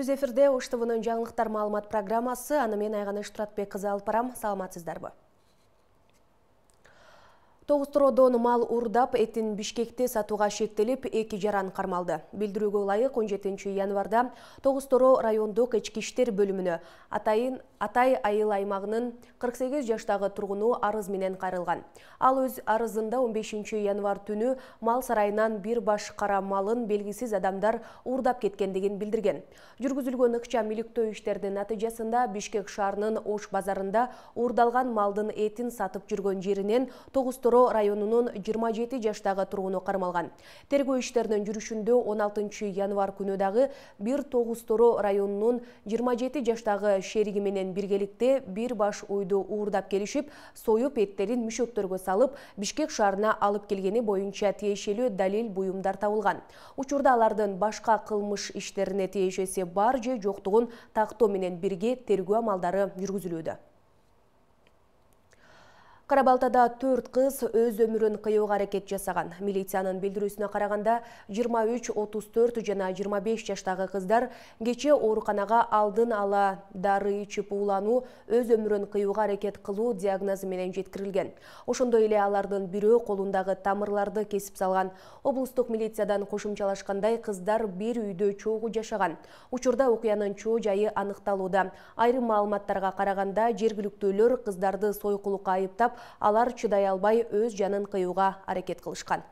түз эфирде уштвнын жаңылыктар маалымат программасы аны мен ұштыратпе қызы кызы алып барам саламатсыздарбы тогуз тородон мал уурдап этин бишкекте сатууга шектелип эки жаран кармалды билдирүүгө ылайык он жетинчи январда тогуз торо райондук ички иштер бөлүмүнө атайын атай айыл аймагынын кырк сегиз жаштагы тургуну арыз менен кайрылган ал өз арызында он бешинчи январь түнү мал сарайынан бир баш кара малын белгисиз адамдар уурдап кеткендигин билдирген жүргүзүлгөн ыкчам иликтөө иштердин натыйжасында бишкек шаарынын ош базарында уурдалган малдын этин сатып жүргөн жеринен тогуз торо районунун жыйырма жети жаштагы тургуну кармалган тергөө иштеринин жүрүшүндө он алтынчы январь күнү дагы бир тогуз торо районунун жыйырма жети жаштагы шериги менен биргеликте бир баш уйду уурдап келишип союп эттерин мүшөктөргө салып бишкек шаарына алып келгени боюнча тиешелүү далил буюмдар табылган учурда алардын башка кылмыш иштерине тиешеси бар же жоктугун тактоо менен бирге тергөө амалдары жүргүзүлүүдө кара балтада төрт кыз өз өмүрүн кыюуга аракет жасаган милициянын билдирүүсүнө караганда жыйырма үч отуз төрт жана жыйырма беш жаштагы кыздар кечээ ооруканага алдын ала дары ичип уулануу өз өмүрүн кыюуга аракет кылуу диагнозу менен жеткирилген ошондой эле алардын бирөө колундагы тамырларды кесип салган облустук милициядан кошумчалашкандай кыздар бир үйдө чогуу жашаган учурда окуянын чоо жайы аныкталууда айрым маалыматтарга караганда жергиликтүүлөр кыздарды сойкулукка айыптап алар чыдай албай өз жанын кыюуга аракет кылышкан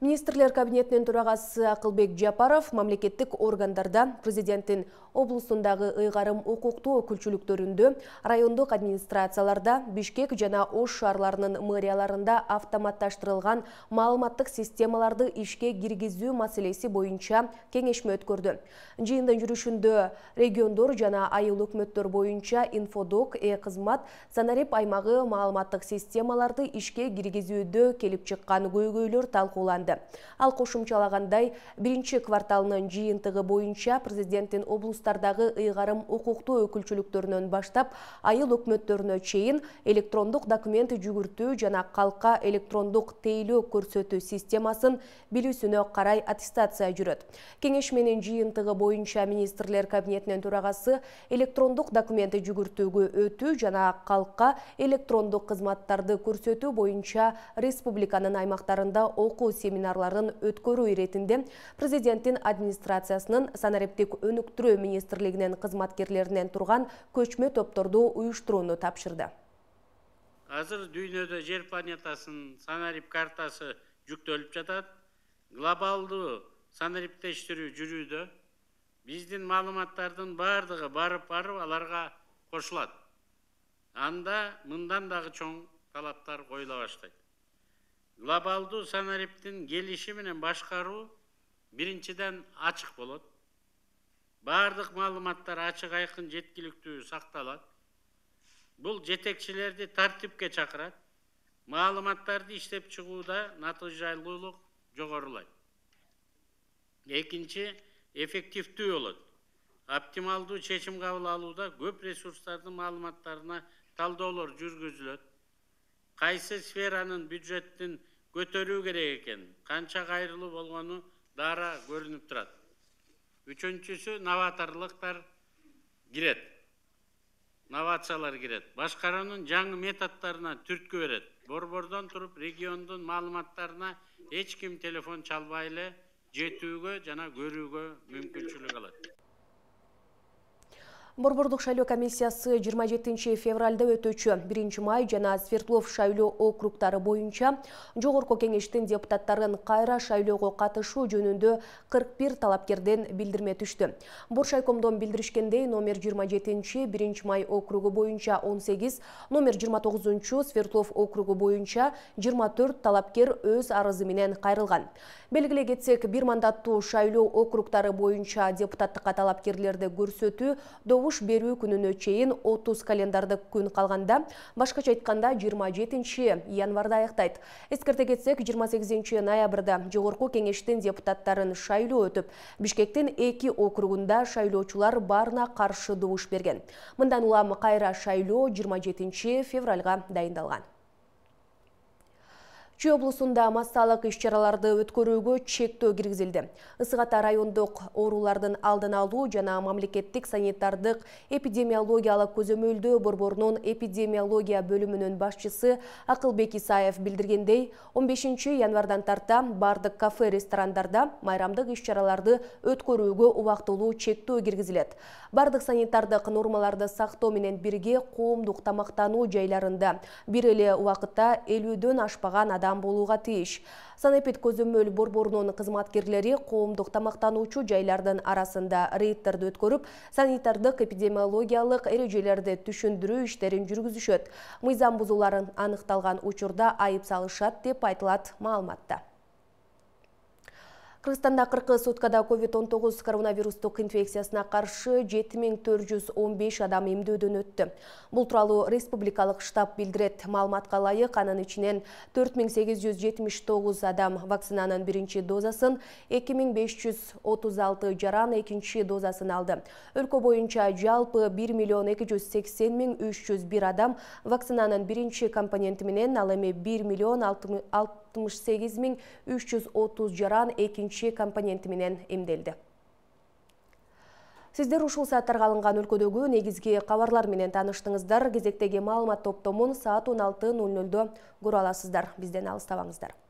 министрлер кабинетинин төрагасы акылбек жапаров мамлекеттик органдарда президенттин облусундагы ыйгарым укуктуу өкүлчүлүктөрүндө райондук администрацияларда бишкек жана ош шаарларынын мэрияларында автоматташтырылган маалыматтык системаларды ишке киргизүү маселеси боюнча кеңешме өткөрдү жыйындын жүрүшүндө региондор жана айыл өкмөттөр боюнча инфодок э кызмат санарип аймагы маалыматтык системаларды ишке киргизүүдө келип чыккан көйгөйлөр талкууланды ал кошумчалагандай биринчи кварталынын жыйынтыгы боюнча президенттин облустардагы ыйгарым укуктуу өкүлчүлүктөрүнөн баштап айыл өкмөттөрүнө чейин электрондук документ жүгүртүү жана калкка электрондук тейлөө көрсөтүү системасын билүүсүнө карай аттестация жүрөт кеңешменин жыйынтыгы боюнча министрлер кабинетинин төрагасы электрондук документ жүгүртүүгө өтүү жана калкка электрондук кызматтарды көрсөтүү боюнча республиканын аймактарында окуу семинар семинарларын өткөрүү иретинде президенттин администрациясынын санариптик өнүктүрүү министрлигинин кызматкерлеринен турган көчмө топторду уюштурууну тапшырды азыр дүйнөдө жер планетасынын санарип картасы жүктөлүп жатат глобалдуу санариптештирүү жүрүүдө биздин маалыматтардын баардыгы барып барып аларга кошулат анда мындан дагы чоң талаптар коюла баштайт глобалдуу санариптин келиши менен башкаруу биринчиден ачык болот баардык маалыматтар ачык айкын жеткиликтүү сакталат бул жетекчилерди тартипке чакырат маалыматтарды иштеп чыгууда натыйжалуулук жогорулайт экинчи эффективдүү болот оптималдуу чечим кабыл алууда көп ресурстардын маалыматтарына талдоолор жүргүзүлөт кайсы сферанын бюджеттин көтеру керек екен қанша қайырлы болғаны дара көрініп тұрады үчүнчүсү новаторлуктар кирет новациялар кирет башкаруунун жаңы методдоруна түрткү берет борбордон туруп региондун маалыматтарына эч ким телефон чалбай эле жетүүгө жана көрүүгө мүмкүнчүлүк алат борбордук шайлоо комиссиясы жыйырма жетинчи февралда өтүүчү биринчи май жана свердлов шайлоо округдары боюнча жогорку кеңештин депутаттарын кайра шайлоого катышуу жөнүндө кырк бир талапкерден билдирме түштү боршайкомдон билдиришкендей номер жыйырма жетинчи биринчи май округу боюнча он сегиз номер жыйырма тогузунчу свердлов округу боюнча жыйырма төрт талапкер өз арызы менен кайрылган белгилей кетсек бир мандаттуу шайлоо округдары боюнча депутаттыкка талапкерлерди көрсөтүү добуш добуш берүү күнүнө чейин отуз календардык күн калганда башкача айтканда жыйырма жетинчи январда аяктайт эскерте кетсек жыйырма сегизинчи ноябрда жогорку кеңештин депутаттарын шайлоо өтүп бишкектин эки округунда шайлоочулар баарына каршы добуш берген мындан улам кайра шайлоо жыйырма жетинчи февралга дайындалган чүй облусунда массалык иш чараларды өткөрүүгө чектөө киргизилди ысык ата райондук оорулардын алдын алуу жана мамлекеттик санитардык эпидемиологиялык көзөмөлдөө борборунун эпидемиология бөлүмүнүн башчысы акылбек исаев билдиргендей он бешинчи январдан тарта баардык кафе ресторандарда майрамдык иш чараларды өткөрүүгө убактылуу чектөө киргизилет баардык санитардык нормаларды сактоо менен бирге коомдук тамактануу жайларында бир эле убакытта элүүдөн ашпаган адам болууга тийиш санэпид көзөмөл борборунун кызматкерлери коомдук тамактануучу жайлардын арасында рейдтерди өткөрүп санитардык эпидемиологиялык эрежелерди түшүндүрүү иштерин жүргүзүшөт мыйзам бузууларын аныкталган учурда айып салышат деп айтылат маалыматта кыргызстанда акыркы суткада covid он тогуз коронавирустук инфекциясына каршы жети миң төрт жүз он беш адам эмдөөдөн өттү бул тууралуу республикалык штаб билдирет маалыматка ылайык анын ичинен төрт миң сегиз жүз жетимиш тогуз адам вакцинанын биринчи дозасын эки миң беш жүз отуз алты жаран экинчи дозасын алды өлкө боюнча жалпы бир миллион эки жүз сексен миң үч жүз бир адам вакцинанын биринчи компоненти менен ал эми бир миллион алтымыш сегиз миң үч жүз отуз жаран экинчи компоненти менен эмделди сиздер ушул сааттарга алынган өлкөдөгү негизги кабарлар менен тааныштыңыздар кезектеги маалымат топтомун саат он алты нөл нөлдө көрө аласыздар бизден алыстабаңыздар